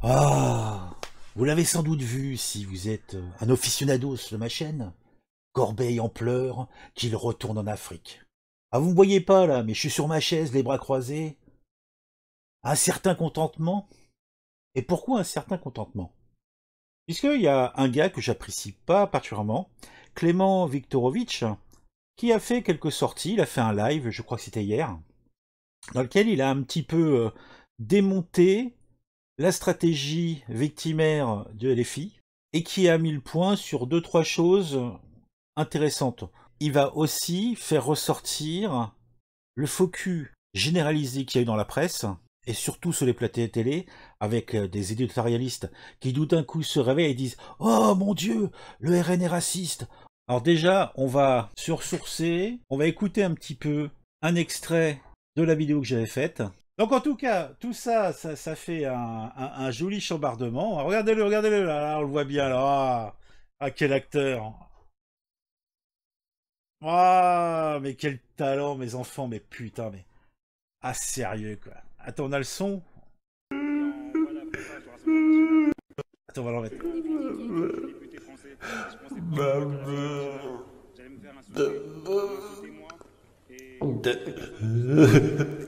Ah, vous l'avez sans doute vu si vous êtes euh, un aficionados de ma chaîne. Corbeil en pleurs, qu'il retourne en Afrique. Ah, vous me voyez pas là, mais je suis sur ma chaise, les bras croisés. Un certain contentement. Et pourquoi un certain contentement Puisqu'il y a un gars que j'apprécie pas particulièrement, Clément Viktorovitch, qui a fait quelques sorties, il a fait un live, je crois que c'était hier, dans lequel il a un petit peu euh, démonté la stratégie victimaire de LFI et qui a mis le point sur deux trois choses intéressantes. Il va aussi faire ressortir le focus généralisé qu'il y a eu dans la presse et surtout sur les plateaux télé avec euh, des éditorialistes qui tout d'un coup se réveillent et disent "Oh mon dieu, le RN est raciste." Alors déjà, on va sursourcer, on va écouter un petit peu un extrait de la vidéo que j'avais faite donc en tout cas, tout ça, ça, ça fait un, joli chambardement. Regardez-le, regardez-le, ah, là, on le voit bien, là. Ah, ah, quel acteur Ah, mais quel talent, mes enfants, mais putain, mais... Ah, sérieux, quoi. Attends, on a le son Attends, on va l'en mettre.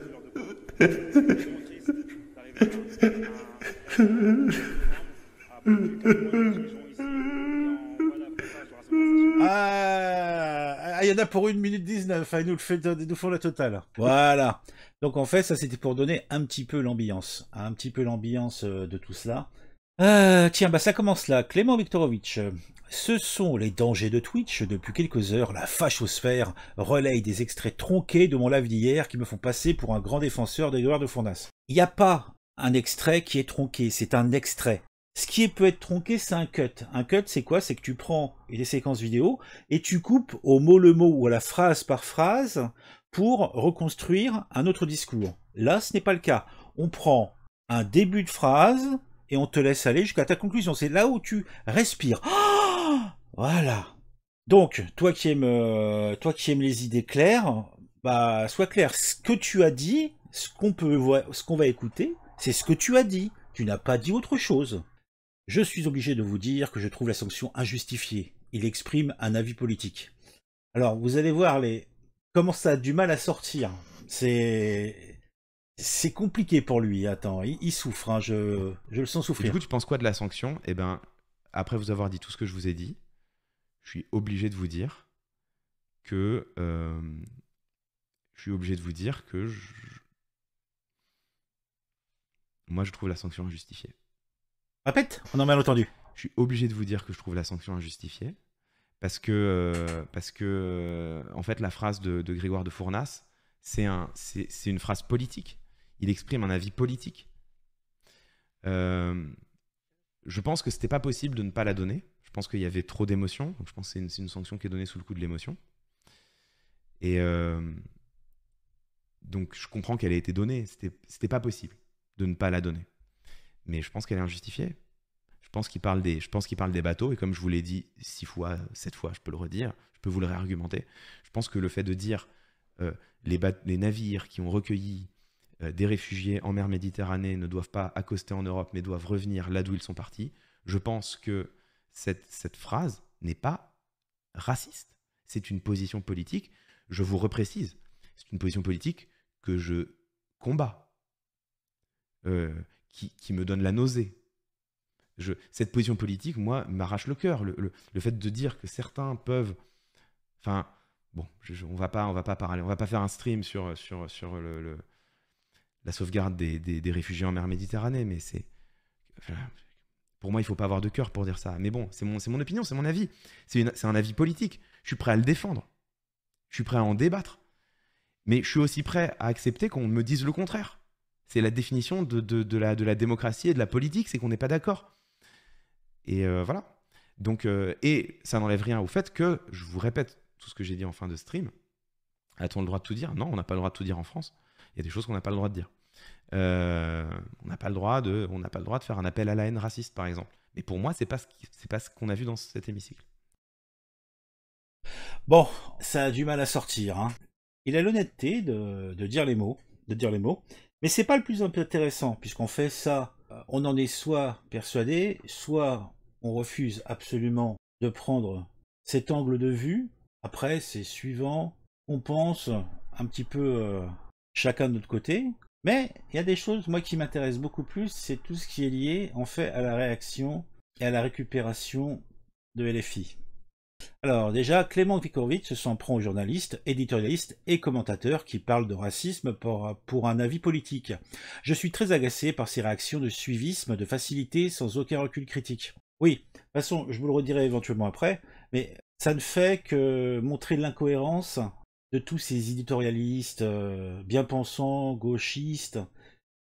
nous, le fait, nous la totale. Voilà. Donc en fait, ça c'était pour donner un petit peu l'ambiance, un petit peu l'ambiance euh, de tout cela. Euh, tiens, bah ça commence là. Clément Viktorovitch. Euh, ce sont les dangers de Twitch. Depuis quelques heures, la fachosphère relaye des extraits tronqués de mon live d'hier qui me font passer pour un grand défenseur d'Edouard de Fournas. Il n'y a pas un extrait qui est tronqué, c'est un extrait. Ce qui peut être tronqué, c'est un cut. Un cut, c'est quoi C'est que tu prends des séquences vidéo et tu coupes au mot le mot ou à la phrase par phrase pour reconstruire un autre discours. Là, ce n'est pas le cas. On prend un début de phrase et on te laisse aller jusqu'à ta conclusion. C'est là où tu respires. voilà. Donc, toi qui aimes, euh, toi qui les idées claires, bah, sois clair. Ce que tu as dit, ce qu'on peut, ce qu'on va écouter, c'est ce que tu as dit. Tu n'as pas dit autre chose. Je suis obligé de vous dire que je trouve la sanction injustifiée. Il exprime un avis politique. Alors, vous allez voir les... comment ça a du mal à sortir. C'est c'est compliqué pour lui. Attends, il, souffre. Hein, je... le sens souffrir. du coup, tu penses quoi de la sanction Eh ben, après vous avoir dit tout ce que je vous ai dit, je suis obligé de vous dire que euh, je suis obligé de vous dire que moi je trouve la sanction injustifiée. Répète, on a mal entendu. Je suis obligé de vous dire que je trouve la sanction injustifiée. Parce que, euh, parce que euh, en fait, la phrase de, Grégoire de Fournas, c'est un, c'est, une phrase politique. Il exprime un avis politique. Euh, je pense que c'était pas possible de ne pas la donner. Je pense qu'il y avait trop d'émotions. je pense que c'est une, sanction qui est donnée sous le coup de l'émotion. Et donc je comprends qu'elle ait été donnée. Ce c'était pas possible de ne pas la donner mais je pense qu'elle est injustifiée. Je pense qu'il parle, des, je pense qu'il parle des bateaux, et comme je vous l'ai dit six fois, sept fois, je peux le redire, je peux vous le réargumenter. Je pense que le fait de dire euh, les, les, navires qui ont recueilli euh, des réfugiés en mer Méditerranée ne doivent pas accoster en Europe, mais doivent revenir là d'où ils sont partis, je pense que cette, cette phrase n'est pas raciste. C'est une position politique, je vous reprécise, c'est une position politique que je combats. Euh, qui, me donne la nausée. Je, cette position politique, moi, m'arrache le cœur. Le, fait de dire que certains peuvent, enfin, bon, on va pas, on va pas parler, on va pas faire un stream sur sur sur le, la sauvegarde des, réfugiés en mer Méditerranée, mais c'est, pour moi, il ne faut pas avoir de cœur pour dire ça. Mais bon, c'est mon c'est mon opinion, c'est mon avis, c'est un avis politique. Je suis prêt à le défendre, je suis prêt à en débattre, mais je suis aussi prêt à accepter qu'on me dise le contraire. C'est la définition de, la, de la démocratie et de la politique, c'est qu'on n'est pas d'accord. Et euh, voilà. Donc, euh, et ça n'enlève rien au fait que, je vous répète tout ce que j'ai dit en fin de stream, a-t-on le droit de tout dire Non, on n'a pas le droit de tout dire en France. Il y a des choses qu'on n'a pas le droit de dire. Euh, on n'a pas le droit de, pas le droit de faire un appel à la haine raciste, par exemple. Mais pour moi, pas ce n'est pas ce qu'on a vu dans cet hémicycle. Bon, ça a du mal à sortir. Hein. Il a l'honnêteté de, de, dire les mots, de dire les mots. Mais c'est pas le plus intéressant, puisqu'on fait ça, euh, on en est soit persuadé, soit on refuse absolument de prendre cet angle de vue. Après, c'est suivant, on pense un petit peu euh, chacun de notre côté. Mais il y a des choses, moi, qui m'intéressent beaucoup plus, c'est tout ce qui est lié, en fait, à la réaction et à la récupération de LFI. Alors déjà, Clément Vikovic s'en prend aux journalistes, éditorialistes et commentateurs qui parlent de racisme pour, un avis politique. Je suis très agacé par ces réactions de suivisme, de facilité, sans aucun recul critique. Oui, de toute façon, je vous le redirai éventuellement après, mais ça ne fait que montrer l'incohérence de tous ces éditorialistes euh, bien-pensants, gauchistes.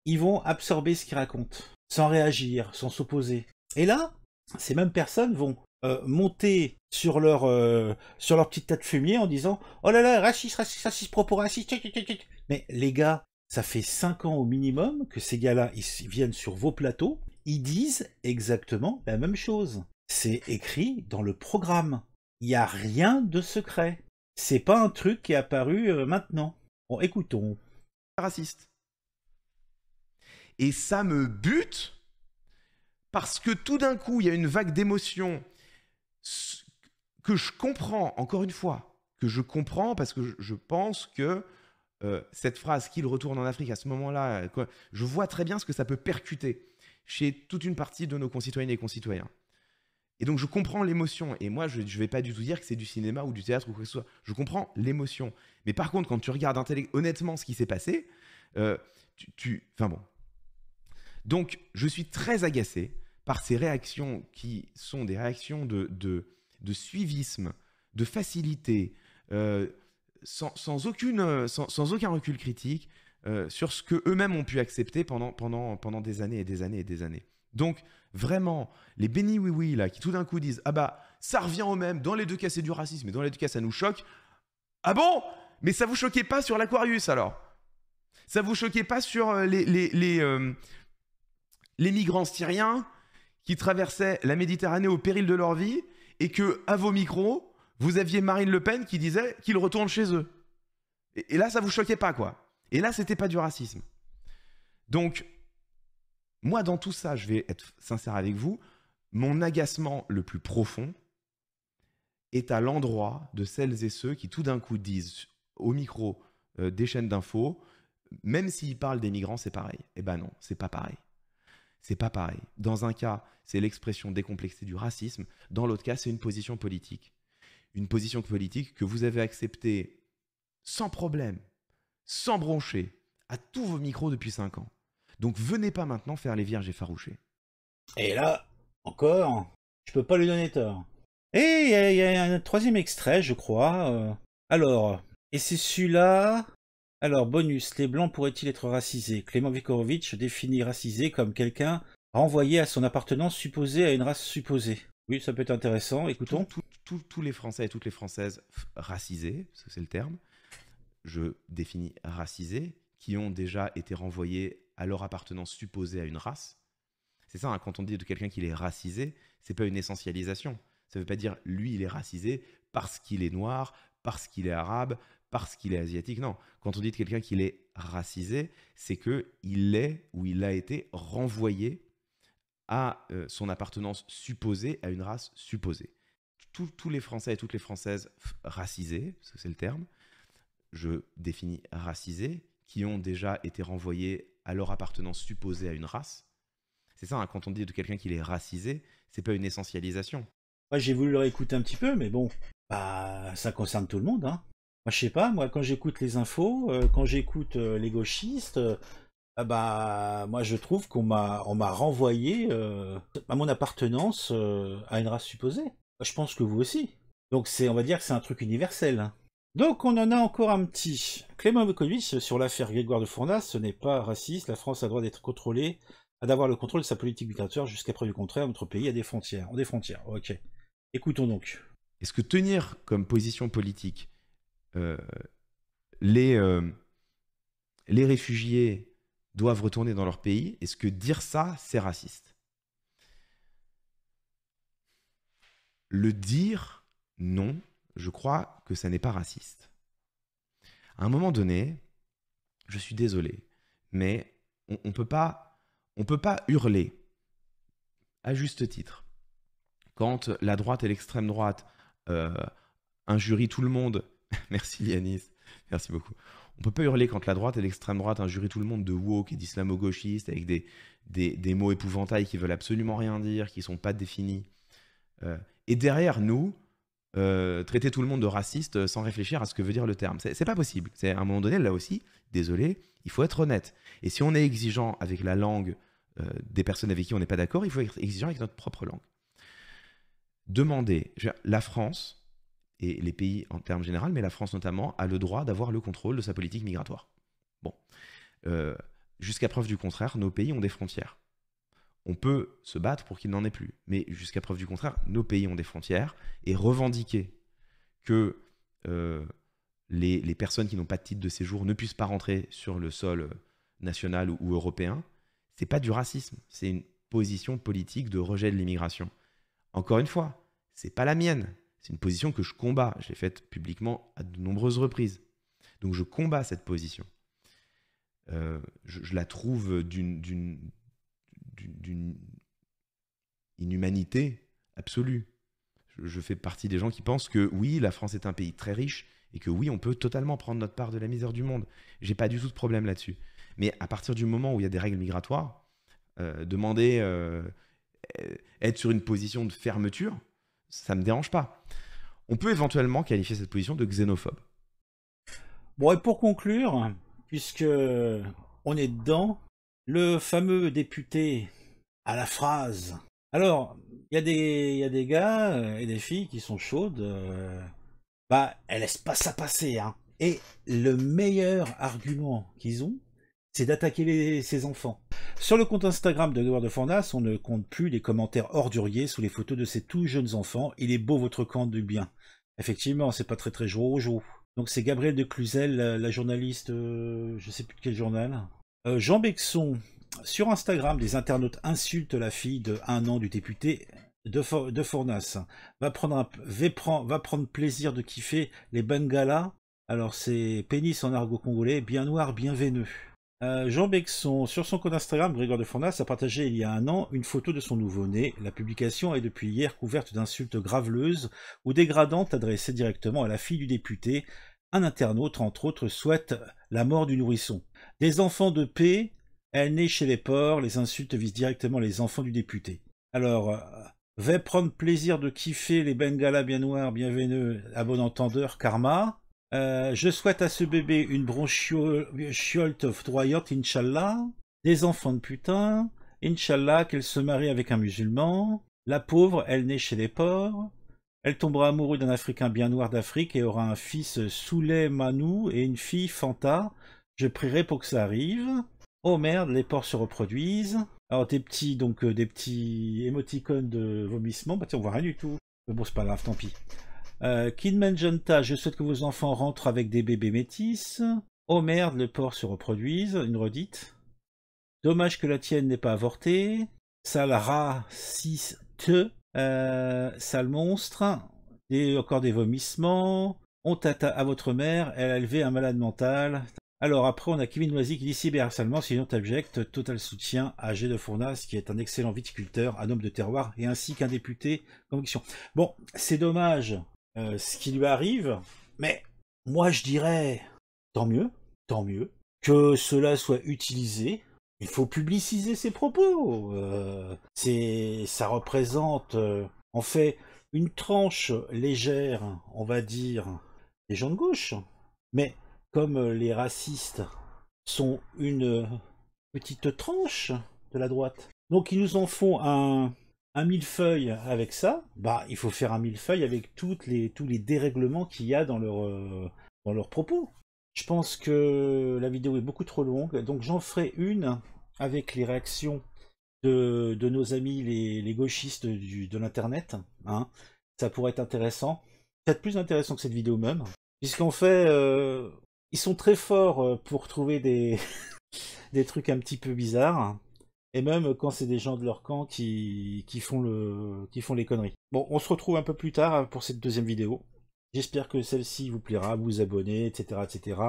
Ils vont absorber ce qu'ils racontent, sans réagir, sans s'opposer. Et là, ces mêmes personnes vont euh, monter sur leur euh, sur leur petite tête fumier en disant oh là là raciste raciste raciste propos raciste mais les gars ça fait 5 ans au minimum que ces gars-là ils viennent sur vos plateaux ils disent exactement la même chose c'est écrit dans le programme il n'y a rien de secret c'est pas un truc qui est apparu euh, maintenant bon écoutons raciste et ça me bute parce que tout d'un coup il y a une vague d'émotion que je comprends, encore une fois, que je comprends parce que je pense que euh, cette phrase qu'il retourne en Afrique à ce moment-là, euh, je vois très bien ce que ça peut percuter chez toute une partie de nos concitoyennes et concitoyens. Et donc je comprends l'émotion. Et moi, je ne vais pas du tout dire que c'est du cinéma ou du théâtre ou quoi que ce soit. Je comprends l'émotion. Mais par contre, quand tu regardes honnêtement ce qui s'est passé, euh, tu... Enfin bon. Donc je suis très agacé par ces réactions qui sont des réactions de, de, suivisme, de facilité, euh, sans, aucune, euh, sans, aucun recul critique euh, sur ce que eux-mêmes ont pu accepter pendant, pendant, pendant des années et des années et des années. Donc vraiment, les bénis oui oui là qui tout d'un coup disent ah bah ça revient au même dans les deux cas c'est du racisme et dans les deux cas ça nous choque. Ah bon Mais ça vous choquait pas sur l'Aquarius alors Ça vous choquait pas sur les les, les migrants syriens qui traversaient la Méditerranée au péril de leur vie et que, à vos micros, vous aviez Marine Le Pen qui disait qu'ils retournent chez eux. Et, là, ça vous choquait pas, quoi. Et là, c'était pas du racisme. Donc, moi, dans tout ça, je vais être sincère avec vous, mon agacement le plus profond est à l'endroit de celles et ceux qui tout d'un coup disent au micro euh, des chaînes d'infos, même s'ils parlent des migrants, c'est pareil. Eh ben non, c'est pas pareil. C'est pas pareil. Dans un cas, c'est l'expression décomplexée du racisme. Dans l'autre cas, c'est une position politique. Une position politique que vous avez acceptée sans problème, sans broncher, à tous vos micros depuis 5 ans. Donc venez pas maintenant faire les vierges effarouchées. Et là, encore, je peux pas lui donner tort. Et il y, a un troisième extrait, je crois. Euh. alors, et c'est celui-là alors, bonus, les blancs pourraient-ils être racisés Clément Vikorovitch définit racisé comme quelqu'un renvoyé à son appartenance supposée à une race supposée. Oui, ça peut être intéressant, écoutons. Tous les Français et toutes les Françaises racisés, c'est le terme, je définis racisés, qui ont déjà été renvoyés à leur appartenance supposée à une race. C'est ça, hein, quand on dit de quelqu'un qu'il est racisé, c'est pas une essentialisation. Ça veut pas dire lui, il est racisé parce qu'il est noir, parce qu'il est arabe, parce qu'il est asiatique. Non, quand on dit de quelqu'un qu'il est racisé, c'est que il est ou il a été renvoyé à euh, son appartenance supposée à une race supposée. Tous les Français et toutes les Françaises racisées, c'est le terme, je définis racisés, qui ont déjà été renvoyés à leur appartenance supposée à une race. C'est ça, hein, quand on dit de quelqu'un qu'il est racisé, c'est pas une essentialisation. Moi, j'ai voulu leur écouter un petit peu, mais bon, bah, ça concerne tout le monde. Hein. Moi, je sais pas, moi, quand j'écoute les infos, euh, quand j'écoute euh, les gauchistes, euh, ah bah, moi, je trouve qu'on m'a, on m'a renvoyé à mon appartenance à une race supposée. Je pense que vous aussi. Donc, c'est, on va dire que c'est un truc universel. Hein. Donc, on en a encore un petit. Clément Vukovic, sur l'affaire Grégoire de Fournas, ce n'est pas raciste, la France a le droit d'être contrôlée, à d'avoir le contrôle de sa politique migratoire jusqu'à preuve du contraire, notre pays a des frontières. On des frontières, ok. Écoutons donc. Est-ce que tenir comme position politique euh, les, euh, les réfugiés doivent retourner dans leur pays, est-ce que dire ça, c'est raciste Le dire non, je crois que ça n'est pas raciste. À un moment donné, je suis désolé, mais on ne peut, pas, peut pas hurler, à juste titre, quand la droite et l'extrême droite euh, injurient tout le monde Merci Yanis. Merci beaucoup. On peut pas hurler quand la droite et l'extrême droite injurient tout le monde de woke et d'islamo-gauchiste avec des, mots épouvantails qui veulent absolument rien dire, qui sont pas définis. Euh, et derrière nous, euh, traiter tout le monde de raciste sans réfléchir à ce que veut dire le terme. C'est pas possible. C'est à un moment donné, là aussi, désolé, il faut être honnête. Et si on est exigeant avec la langue euh, des personnes avec qui on n'est pas d'accord, il faut être exigeant avec notre propre langue. Demander, la France, et les pays en termes généraux, mais la France notamment, a le droit d'avoir le contrôle de sa politique migratoire. Bon. Euh, jusqu'à preuve du contraire, nos pays ont des frontières. On peut se battre pour qu'il n'en ait plus, mais jusqu'à preuve du contraire, nos pays ont des frontières et revendiquer que euh, les, personnes qui n'ont pas de titre de séjour ne puissent pas rentrer sur le sol national ou, européen, européen, c'est pas du racisme, c'est une position politique de rejet de l'immigration. Encore une fois, c'est pas la mienne, c'est une position que je combats. Je l'ai faite publiquement à de nombreuses reprises. Donc je combats cette position. Euh, je, la trouve d'une inhumanité absolue. Je, fais partie des gens qui pensent que oui, la France est un pays très riche et que oui, on peut totalement prendre notre part de la misère du monde. J'ai pas du tout de problème là-dessus. Mais à partir du moment où il y a des règles migratoires, euh, demander euh, être sur une position de fermeture, ça me dérange pas. On peut éventuellement qualifier cette position de xénophobe. Bon, et pour conclure, puisque on est dedans, le fameux député à la phrase. Alors, il y, y, a des gars euh, et des filles qui sont chaudes, euh, bah, elles laissent pas ça passer. Hein. Et le meilleur argument qu'ils ont, c'est d'attaquer ses enfants. Sur le compte Instagram de Noir de Fornas, on ne compte plus les commentaires orduriers sous les photos de ses tout jeunes enfants. Il est beau votre camp du bien. Effectivement, c'est pas très très jour. Donc c'est Gabriel de Cluzel, la, journaliste, euh, je sais plus de quel journal. Euh, Jean Bexon, sur Instagram, des internautes insultent la fille de un an du député de, Va prendre, va, plaisir de kiffer les bangalas. Alors c'est pénis en argot congolais, bien noir, bien veineux. Euh, Jean Bexon, sur son compte Instagram, Grégoire de Fournas a partagé il y a un an une photo de son nouveau-né. La publication est depuis hier couverte d'insultes graveleuses ou dégradantes adressées directement à la fille du député. Un internaute, entre autres, souhaite la mort du nourrisson. Des enfants de paix, elle naît chez les porcs, les insultes visent directement les enfants du député. Alors, euh, vais prendre plaisir de kiffer les bengalas bien noirs, bien veineux, à bon entendeur, karma. Euh, je souhaite à ce bébé une bronchiolte droyote, Inch'Allah. Des enfants de putain. Inch'Allah qu'elle se marie avec un musulman. La pauvre, elle naît chez les porcs. Elle tombera amoureuse d'un Africain bien noir d'Afrique et aura un fils Souley Manou et une fille Fanta. Je prierai pour que ça arrive. Oh merde, les porcs se reproduisent. Alors des petits, donc euh, des petits émoticônes de vomissement. Bah tiens, on voit rien du tout. Mais bon, c'est pas grave, tant pis. Euh, je souhaite que vos enfants rentrent avec des bébés métis. Oh merde, le porc se reproduise, une redite. Dommage que la tienne n'ait pas avorté. Sale 6 Euh, sale monstre. encore des vomissements. On tata à votre mère, elle a élevé un malade mental. Alors après, on a Kevin Noisy qui dit cyberharcèlement, sinon t'abjecte, total soutien à G de Fournas, qui est un excellent viticulteur, un homme de terroir, et ainsi qu'un député conviction. Bon, c'est dommage euh, ce qui lui arrive. Mais moi, je dirais, tant mieux, tant mieux, que cela soit utilisé. Il faut publiciser ses propos. Euh, c'est, ça représente, euh, en fait, une tranche légère, on va dire, des gens de gauche. Mais comme les racistes sont une petite tranche de la droite, donc ils nous en font un, un millefeuille avec ça, bah il faut faire un millefeuille avec les, tous les dérèglements qu'il y a dans leur, euh, dans leurs propos. Je pense que la vidéo est beaucoup trop longue, donc j'en ferai une avec les réactions de, nos amis les, gauchistes de l'internet. Hein. Ça pourrait être intéressant, peut-être plus intéressant que cette vidéo même, puisqu'en fait euh, ils sont très forts euh, pour trouver des, des trucs un petit peu bizarres et même quand c'est des gens de leur camp qui, font le, qui font les conneries. Bon, on se retrouve un peu plus tard pour cette deuxième vidéo. J'espère que celle-ci vous plaira, vous, vous abonnez, etc., etc.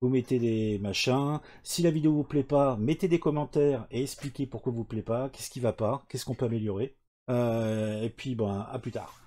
Vous mettez des machins. Si la vidéo vous plaît pas, mettez des commentaires et expliquez pourquoi vous plaît pas, qu'est-ce qui va pas, qu'est-ce qu'on peut améliorer. Euh, et puis, ben, à plus tard.